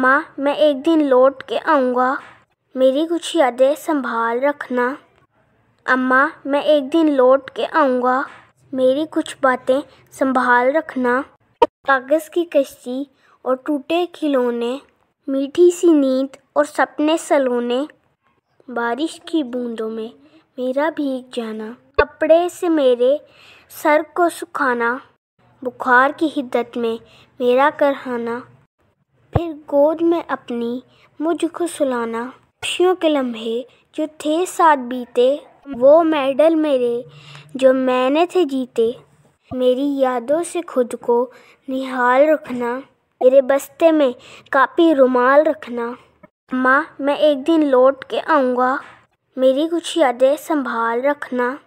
अम्मा मैं एक दिन लौट के आऊँगा मेरी कुछ यादें संभाल रखना अम्मा मैं एक दिन लौट के आऊँगा मेरी कुछ बातें संभाल रखना कागज़ की कश्ती और टूटे खिलौने मीठी सी नींद और सपने सलोने बारिश की बूंदों में मेरा भीग जाना कपड़े से मेरे सर को सुखाना बुखार की हिद्दत में मेरा करहाना फिर गोद में अपनी मुझको सुलाना खुशियों के लम्हे जो थे साथ बीते वो मेडल मेरे जो मैंने थे जीते मेरी यादों से खुद को निहाल रखना मेरे बस्ते में काफ़ी रुमाल रखना माँ मैं एक दिन लौट के आऊँगा मेरी कुछ यादें संभाल रखना